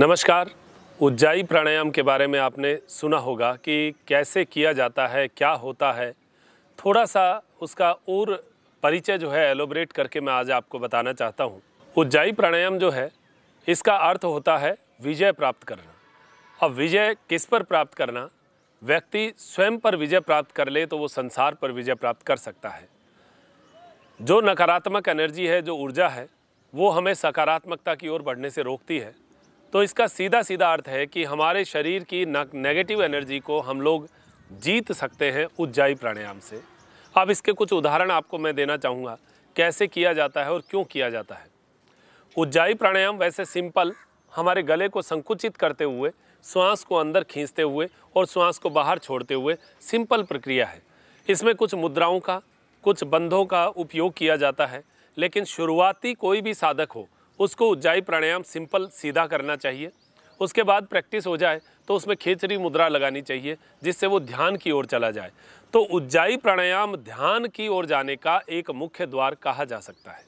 नमस्कार उज्जाई प्राणायाम के बारे में आपने सुना होगा कि कैसे किया जाता है क्या होता है थोड़ा सा उसका और परिचय जो है एलोब्रेट करके मैं आज आपको बताना चाहता हूँ उज्जाई प्राणायाम जो है इसका अर्थ होता है विजय प्राप्त करना अब विजय किस पर प्राप्त करना व्यक्ति स्वयं पर विजय प्राप्त कर ले तो वो संसार पर विजय प्राप्त कर सकता है जो नकारात्मक एनर्जी है जो ऊर्जा है वो हमें सकारात्मकता की ओर बढ़ने से रोकती है तो इसका सीधा सीधा अर्थ है कि हमारे शरीर की नेगेटिव एनर्जी को हम लोग जीत सकते हैं उज्जाई प्राणायाम से अब इसके कुछ उदाहरण आपको मैं देना चाहूँगा कैसे किया जाता है और क्यों किया जाता है उज्जाई प्राणायाम वैसे सिंपल हमारे गले को संकुचित करते हुए श्वास को अंदर खींचते हुए और श्वास को बाहर छोड़ते हुए सिंपल प्रक्रिया है इसमें कुछ मुद्राओं का कुछ बंधों का उपयोग किया जाता है लेकिन शुरुआती कोई भी साधक हो उसको उज्जाई प्राणायाम सिंपल सीधा करना चाहिए उसके बाद प्रैक्टिस हो जाए तो उसमें खेचरी मुद्रा लगानी चाहिए जिससे वो ध्यान की ओर चला जाए तो उज्जाई प्राणायाम ध्यान की ओर जाने का एक मुख्य द्वार कहा जा सकता है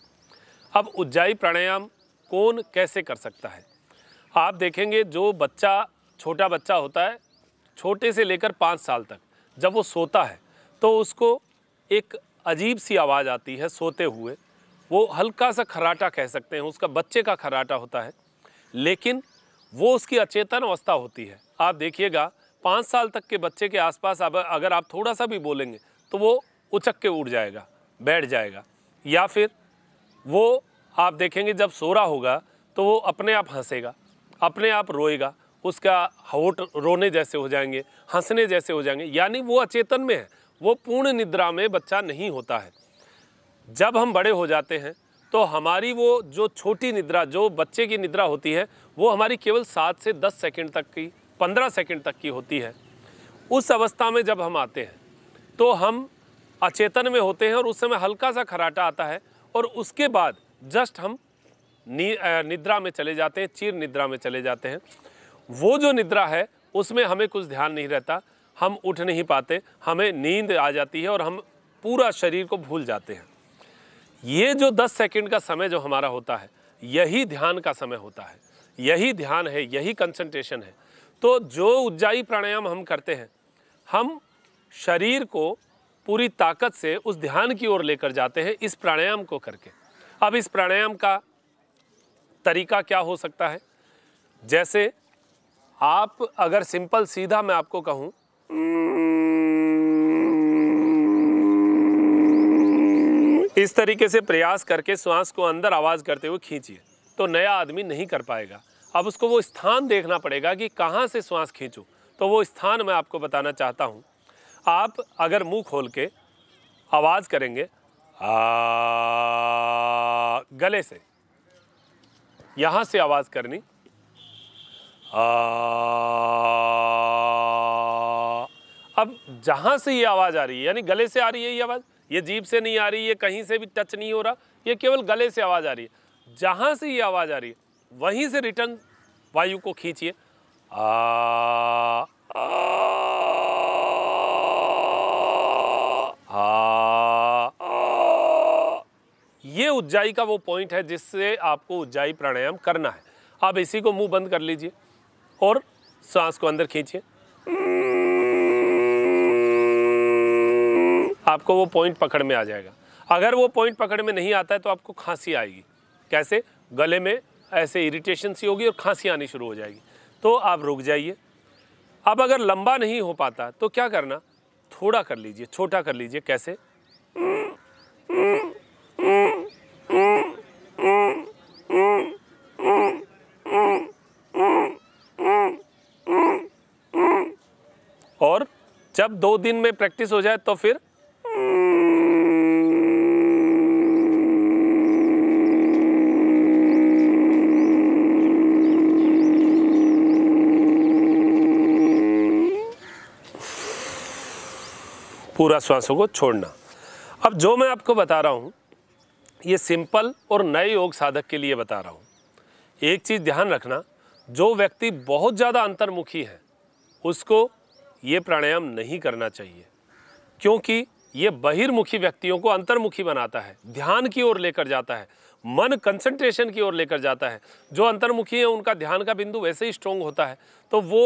अब उज्जाई प्राणायाम कौन कैसे कर सकता है आप देखेंगे जो बच्चा छोटा बच्चा होता है छोटे से लेकर पाँच साल तक जब वो सोता है तो उसको एक अजीब सी आवाज़ आती है सोते हुए वो हल्का सा खराटा कह सकते हैं उसका बच्चे का खराटा होता है लेकिन वो उसकी अचेतन अवस्था होती है आप देखिएगा पाँच साल तक के बच्चे के आसपास अब अगर आप थोड़ा सा भी बोलेंगे तो वो उचक के उड़ जाएगा बैठ जाएगा या फिर वो आप देखेंगे जब सोरा होगा तो वो अपने आप हंसेगा अपने आप रोएगा उसका होट रोने जैसे हो जाएंगे हंसने जैसे हो जाएंगे यानी वो अचेतन में है वो पूर्ण निद्रा में बच्चा नहीं होता है जब हम बड़े हो जाते हैं तो हमारी वो जो छोटी निद्रा जो बच्चे की निद्रा होती है वो हमारी केवल सात से दस सेकंड तक की पंद्रह सेकंड तक की होती है उस अवस्था में जब हम आते हैं तो हम अचेतन में होते हैं और उस समय हल्का सा खराटा आता है और उसके बाद जस्ट हम नि, निद्रा में चले जाते हैं चीर निद्रा में चले जाते हैं वो जो निद्रा है उसमें हमें कुछ ध्यान नहीं रहता हम उठ नहीं पाते हमें नींद आ जाती है और हम पूरा शरीर को भूल जाते हैं ये जो दस सेकेंड का समय जो हमारा होता है यही ध्यान का समय होता है यही ध्यान है यही कंसंट्रेशन है तो जो उज्जाई प्राणायाम हम करते हैं हम शरीर को पूरी ताकत से उस ध्यान की ओर लेकर जाते हैं इस प्राणायाम को करके अब इस प्राणायाम का तरीका क्या हो सकता है जैसे आप अगर सिंपल सीधा मैं आपको कहूँ इस तरीके से प्रयास करके श्वास को अंदर आवाज़ करते हुए खींचिए तो नया आदमी नहीं कर पाएगा अब उसको वो स्थान देखना पड़ेगा कि कहाँ से श्वास खींचूँ तो वो स्थान मैं आपको बताना चाहता हूँ आप अगर मुंह खोल के आवाज़ करेंगे आ गले से यहाँ से आवाज़ करनी आ अब जहाँ से ये आवाज़ आ रही है यानी गले से आ रही है ये आवाज़ ये जीप से नहीं आ रही ये कहीं से भी टच नहीं हो रहा ये केवल गले से आवाज़ आ रही है जहाँ से ये आवाज़ आ रही है वहीं से रिटर्न वायु को खींचिए ये उज्जाई का वो पॉइंट है जिससे आपको उज्जाई प्राणायाम करना है आप इसी को मुंह बंद कर लीजिए और सांस को अंदर खींचिए आपको वो पॉइंट पकड़ में आ जाएगा अगर वो पॉइंट पकड़ में नहीं आता है तो आपको खांसी आएगी कैसे गले में ऐसे इरिटेशन सी होगी और खांसी आनी शुरू हो जाएगी तो आप रुक जाइए अब अगर लंबा नहीं हो पाता तो क्या करना थोड़ा कर लीजिए छोटा कर लीजिए कैसे और जब दो दिन में प्रैक्टिस हो जाए तो फिर पूरा श्वासों को छोड़ना अब जो मैं आपको बता रहा हूँ ये सिंपल और नए योग साधक के लिए बता रहा हूँ एक चीज़ ध्यान रखना जो व्यक्ति बहुत ज़्यादा अंतर्मुखी है उसको ये प्राणायाम नहीं करना चाहिए क्योंकि ये बहिर्मुखी व्यक्तियों को अंतर्मुखी बनाता है ध्यान की ओर लेकर जाता है मन कंसंट्रेशन की ओर लेकर जाता है जो अंतर्मुखी है उनका ध्यान का बिंदु वैसे ही स्ट्रोंग होता है तो वो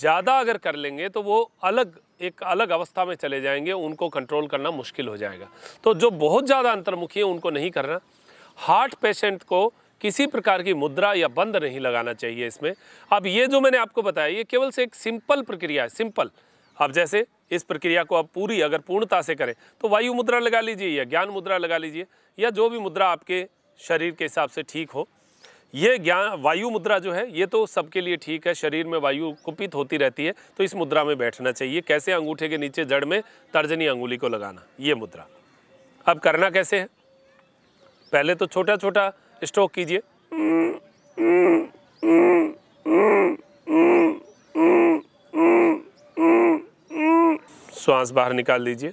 ज़्यादा अगर कर लेंगे तो वो अलग एक अलग अवस्था में चले जाएंगे उनको कंट्रोल करना मुश्किल हो जाएगा तो जो बहुत ज़्यादा अंतर्मुखी है उनको नहीं करना हार्ट पेशेंट को किसी प्रकार की मुद्रा या बंद नहीं लगाना चाहिए इसमें अब ये जो मैंने आपको बताया ये केवल से एक सिंपल प्रक्रिया है सिंपल अब जैसे इस प्रक्रिया को आप पूरी अगर पूर्णता से करें तो वायु मुद्रा लगा लीजिए या ज्ञान मुद्रा लगा लीजिए या जो भी मुद्रा आपके शरीर के हिसाब से ठीक हो ये ज्ञान वायु मुद्रा जो है ये तो सबके लिए ठीक है शरीर में वायु कुपित होती रहती है तो इस मुद्रा में बैठना चाहिए कैसे अंगूठे के नीचे जड़ में तर्जनी अंगुली को लगाना ये मुद्रा अब करना कैसे है पहले तो छोटा छोटा स्ट्रोक कीजिए श्वास बाहर निकाल लीजिए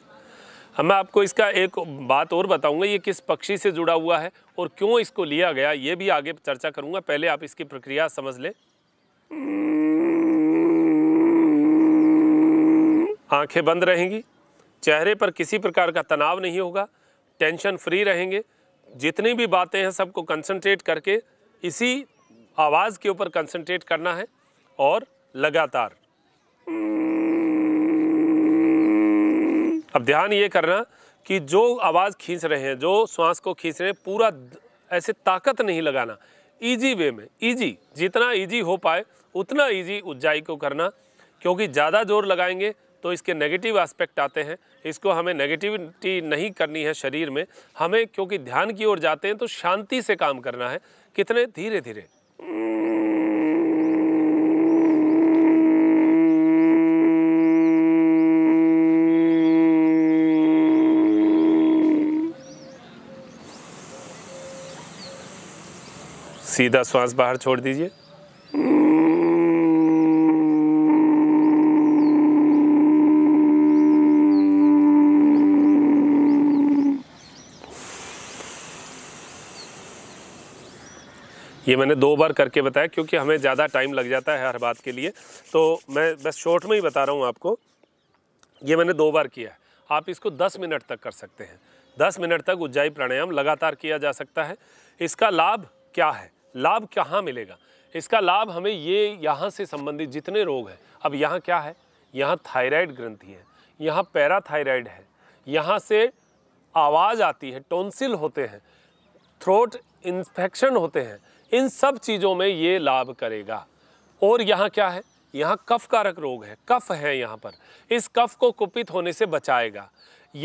हम मैं आपको इसका एक बात और बताऊंगा ये किस पक्षी से जुड़ा हुआ है और क्यों इसको लिया गया ये भी आगे चर्चा करूंगा पहले आप इसकी प्रक्रिया समझ लें आंखें बंद रहेंगी चेहरे पर किसी प्रकार का तनाव नहीं होगा टेंशन फ्री रहेंगे जितनी भी बातें हैं सबको कंसंट्रेट करके इसी आवाज़ के ऊपर कंसंट्रेट करना है और लगातार अब ध्यान ये करना कि जो आवाज़ खींच रहे हैं जो श्वास को खींच रहे हैं पूरा ऐसे ताकत नहीं लगाना ईजी वे में ईजी जितना ईजी हो पाए उतना ईजी उज्जाई को करना क्योंकि ज़्यादा जोर लगाएंगे तो इसके नेगेटिव एस्पेक्ट आते हैं इसको हमें नेगेटिविटी नहीं करनी है शरीर में हमें क्योंकि ध्यान की ओर जाते हैं तो शांति से काम करना है कितने धीरे धीरे सीधा श्वास बाहर छोड़ दीजिए ये मैंने दो बार करके बताया क्योंकि हमें ज़्यादा टाइम लग जाता है हर बात के लिए तो मैं बस शॉर्ट में ही बता रहा हूँ आपको ये मैंने दो बार किया है आप इसको 10 मिनट तक कर सकते हैं 10 मिनट तक उज्जाई प्राणायाम लगातार किया जा सकता है इसका लाभ क्या है लाभ कहाँ मिलेगा इसका लाभ हमें ये यहाँ से संबंधित जितने रोग हैं अब यहाँ क्या है यहाँ थायराइड ग्रंथि है यहाँ पैराथायराइड है यहाँ से आवाज़ आती है टोन्सिल होते हैं थ्रोट इन्फेक्शन होते हैं इन सब चीज़ों में ये लाभ करेगा और यहाँ क्या है यहाँ कफ कारक रोग है कफ है यहाँ पर इस कफ को कुपित होने से बचाएगा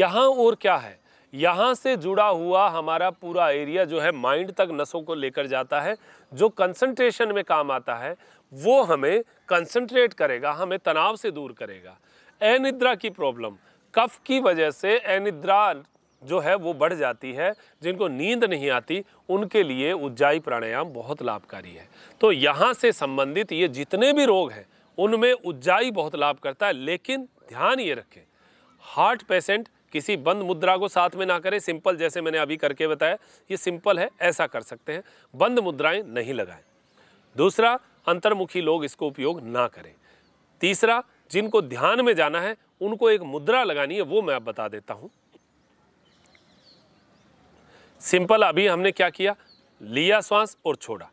यहाँ और क्या है यहाँ से जुड़ा हुआ हमारा पूरा एरिया जो है माइंड तक नसों को लेकर जाता है जो कंसंट्रेशन में काम आता है वो हमें कंसंट्रेट करेगा हमें तनाव से दूर करेगा अनिद्रा की प्रॉब्लम कफ की वजह से अनिद्रा जो है वो बढ़ जाती है जिनको नींद नहीं आती उनके लिए उज्जाई प्राणायाम बहुत लाभकारी है तो यहाँ से संबंधित ये जितने भी रोग हैं उनमें उज्जाई बहुत लाभ करता है लेकिन ध्यान ये रखें हार्ट पेशेंट किसी बंद मुद्रा को साथ में ना करें सिंपल जैसे मैंने अभी करके बताया ये सिंपल है ऐसा कर सकते हैं बंद मुद्राएं नहीं लगाएं दूसरा अंतर्मुखी लोग इसको उपयोग ना करें तीसरा जिनको ध्यान में जाना है उनको एक मुद्रा लगानी है वो मैं आप बता देता हूं सिंपल अभी हमने क्या किया लिया श्वास और छोड़ा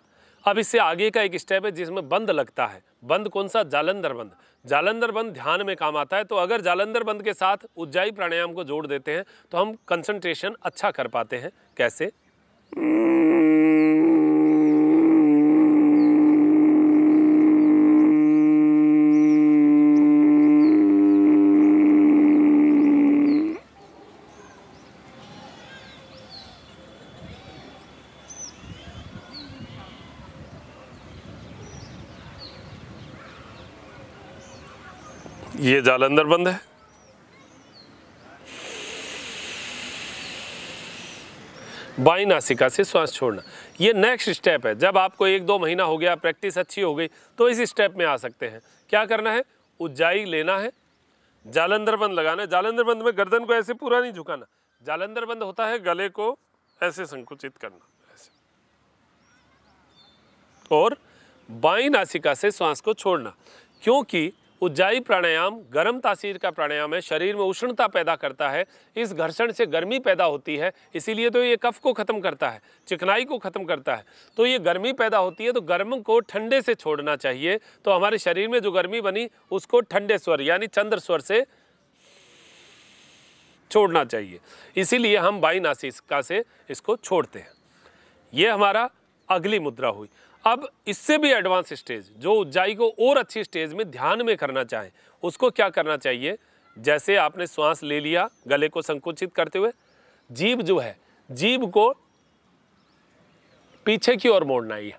अब इससे आगे का एक स्टेप है जिसमें बंद लगता है बंद कौन सा जालंधर बंद जालंधर बंद ध्यान में काम आता है तो अगर जालंधर बंद के साथ उज्जाई प्राणायाम को जोड़ देते हैं तो हम कंसंट्रेशन अच्छा कर पाते हैं कैसे hmm, ये जाल अंदर बंद है बाई नासिका से श्वास छोड़ना ये नेक्स्ट स्टेप है जब आपको एक दो महीना हो गया प्रैक्टिस अच्छी हो गई तो इस स्टेप में आ सकते हैं क्या करना है उज्जाई लेना है जालंधर बंद लगाना है जालंधर बंद में गर्दन को ऐसे पूरा नहीं झुकाना जालंधर बंद होता है गले को ऐसे संकुचित करना ऐसे और बाई नासिका से श्वास को छोड़ना क्योंकि उज्जाई प्राणायाम गर्म तासीर का प्राणायाम है शरीर में उष्णता पैदा करता है इस घर्षण से गर्मी पैदा होती है इसीलिए तो ये कफ को ख़त्म करता है चिकनाई को ख़त्म करता है तो ये गर्मी पैदा होती है तो गर्म को ठंडे से छोड़ना चाहिए तो हमारे शरीर में जो गर्मी बनी उसको ठंडे स्वर यानी चंद्र स्वर से छोड़ना चाहिए इसीलिए हम बाई नासिका से इसको छोड़ते हैं ये हमारा अगली मुद्रा हुई अब इससे भी एडवांस स्टेज जो उज्जाई को और अच्छी स्टेज में ध्यान में करना चाहें उसको क्या करना चाहिए जैसे आपने श्वास ले लिया गले को संकुचित करते हुए जीभ जो है जीभ को पीछे की ओर मोड़ना है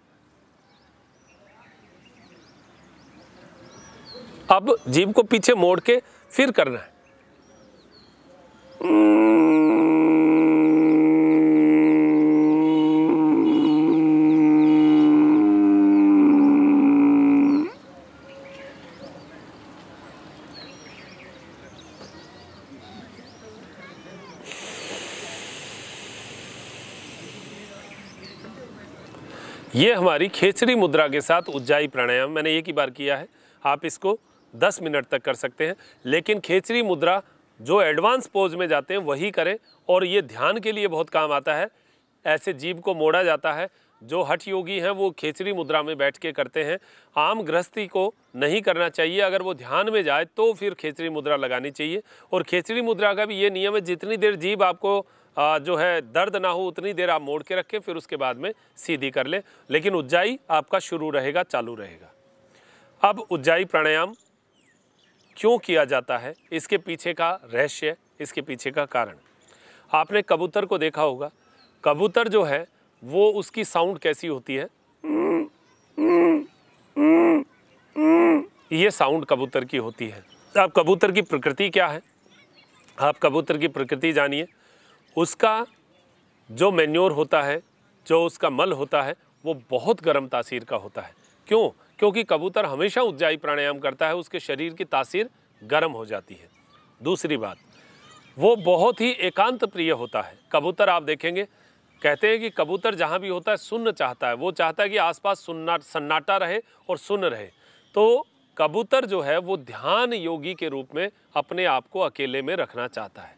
अब जीभ को पीछे मोड़ के फिर करना है ये हमारी खेचरी मुद्रा के साथ उज्जाई प्राणायाम मैंने एक ही बार किया है आप इसको 10 मिनट तक कर सकते हैं लेकिन खेचरी मुद्रा जो एडवांस पोज में जाते हैं वही करें और ये ध्यान के लिए बहुत काम आता है ऐसे जीव को मोड़ा जाता है जो हठ योगी हैं वो खेचरी मुद्रा में बैठ के करते हैं आम गृहस्थी को नहीं करना चाहिए अगर वो ध्यान में जाए तो फिर खेचरी मुद्रा लगानी चाहिए और खेचरी मुद्रा का भी ये नियम है जितनी देर जीव आपको जो है दर्द ना हो उतनी देर आप मोड़ के रखें फिर उसके बाद में सीधी कर लें लेकिन उज्जाई आपका शुरू रहेगा चालू रहेगा अब उज्जाई प्राणायाम क्यों किया जाता है इसके पीछे का रहस्य इसके पीछे का कारण आपने कबूतर को देखा होगा कबूतर जो है वो उसकी साउंड कैसी होती है ये साउंड कबूतर की होती है आप कबूतर की प्रकृति क्या है आप कबूतर की प्रकृति जानिए उसका जो मेन्योर होता है जो उसका मल होता है वो बहुत गर्म तासीर का होता है क्यों क्योंकि कबूतर हमेशा उज्जाई प्राणायाम करता है उसके शरीर की तासीर गर्म हो जाती है दूसरी बात वो बहुत ही एकांत प्रिय होता है कबूतर आप देखेंगे कहते हैं कि कबूतर जहाँ भी होता है सुन्न चाहता है वो चाहता है कि आसपास सुन्ना सन्नाटा रहे और सुन रहे तो कबूतर जो है वो ध्यान योगी के रूप में अपने आप को अकेले में रखना चाहता है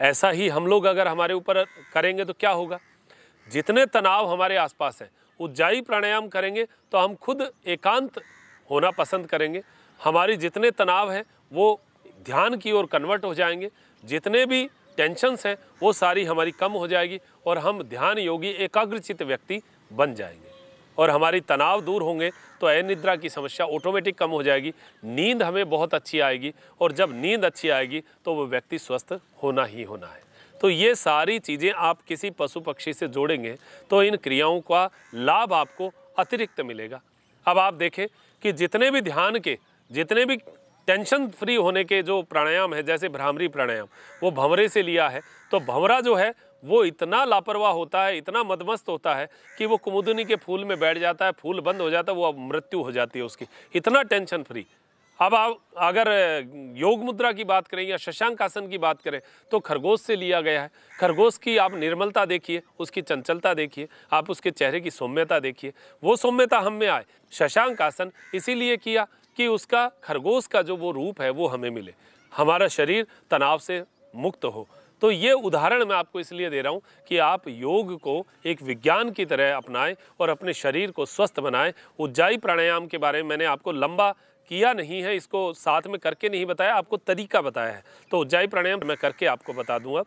ऐसा ही हम लोग अगर हमारे ऊपर करेंगे तो क्या होगा जितने तनाव हमारे आसपास हैं उज्जाई प्राणायाम करेंगे तो हम खुद एकांत होना पसंद करेंगे हमारी जितने तनाव हैं वो ध्यान की ओर कन्वर्ट हो जाएंगे जितने भी टेंशन्स हैं वो सारी हमारी कम हो जाएगी और हम ध्यान योगी एकाग्रचित व्यक्ति बन जाएंगे और हमारी तनाव दूर होंगे तो अनिद्रा की समस्या ऑटोमेटिक कम हो जाएगी नींद हमें बहुत अच्छी आएगी और जब नींद अच्छी आएगी तो वो व्यक्ति स्वस्थ होना ही होना है तो ये सारी चीज़ें आप किसी पशु पक्षी से जोड़ेंगे तो इन क्रियाओं का लाभ आपको अतिरिक्त मिलेगा अब आप देखें कि जितने भी ध्यान के जितने भी टेंशन फ्री होने के जो प्राणायाम है जैसे भ्रामरी प्राणायाम वो भंवरे से लिया है तो भंवरा जो है वो इतना लापरवाह होता है इतना मदमस्त होता है कि वो कुमुदनी के फूल में बैठ जाता है फूल बंद हो जाता है वो अब मृत्यु हो जाती है उसकी इतना टेंशन फ्री अब आप अगर योग मुद्रा की बात करें या शशांक आसन की बात करें तो खरगोश से लिया गया है खरगोश की आप निर्मलता देखिए उसकी चंचलता देखिए आप उसके चेहरे की सौम्यता देखिए वो सौम्यता हम में आए शशांक आसन इसीलिए किया कि उसका खरगोश का जो वो रूप है वो हमें मिले हमारा शरीर तनाव से मुक्त हो तो ये उदाहरण मैं आपको इसलिए दे रहा हूँ कि आप योग को एक विज्ञान की तरह अपनाएं और अपने शरीर को स्वस्थ बनाएं उज्जाई प्राणायाम के बारे में मैंने आपको लंबा किया नहीं है इसको साथ में करके नहीं बताया आपको तरीका बताया है तो उज्जाई प्राणायाम मैं करके आपको बता दूंगा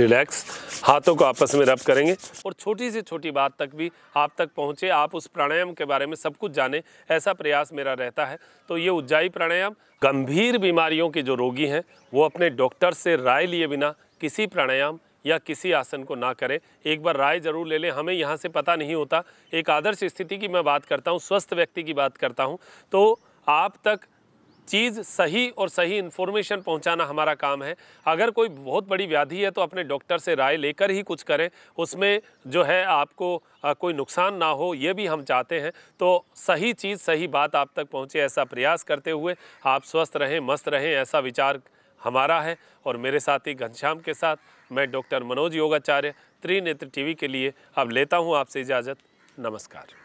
रिलैक्स हाथों को आपस में रब करेंगे और छोटी से छोटी बात तक भी आप तक पहुँचे आप उस प्राणायाम के बारे में सब कुछ जाने ऐसा प्रयास मेरा रहता है तो ये उज्जाई प्राणायाम गंभीर बीमारियों के जो रोगी हैं वो अपने डॉक्टर से राय लिए बिना किसी प्राणायाम या किसी आसन को ना करें एक बार राय जरूर ले लें हमें यहाँ से पता नहीं होता एक आदर्श स्थिति की मैं बात करता हूँ स्वस्थ व्यक्ति की बात करता हूँ तो आप तक चीज़ सही और सही इन्फॉर्मेशन पहुंचाना हमारा काम है अगर कोई बहुत बड़ी व्याधि है तो अपने डॉक्टर से राय लेकर ही कुछ करें उसमें जो है आपको कोई नुकसान ना हो ये भी हम चाहते हैं तो सही चीज़ सही बात आप तक पहुंचे ऐसा प्रयास करते हुए आप स्वस्थ रहें मस्त रहें ऐसा विचार हमारा है और मेरे साथी घनश्याम के साथ मैं डॉक्टर मनोज योगाचार्य त्रिनेत्र टीवी के लिए अब लेता हूँ आपसे इजाज़त नमस्कार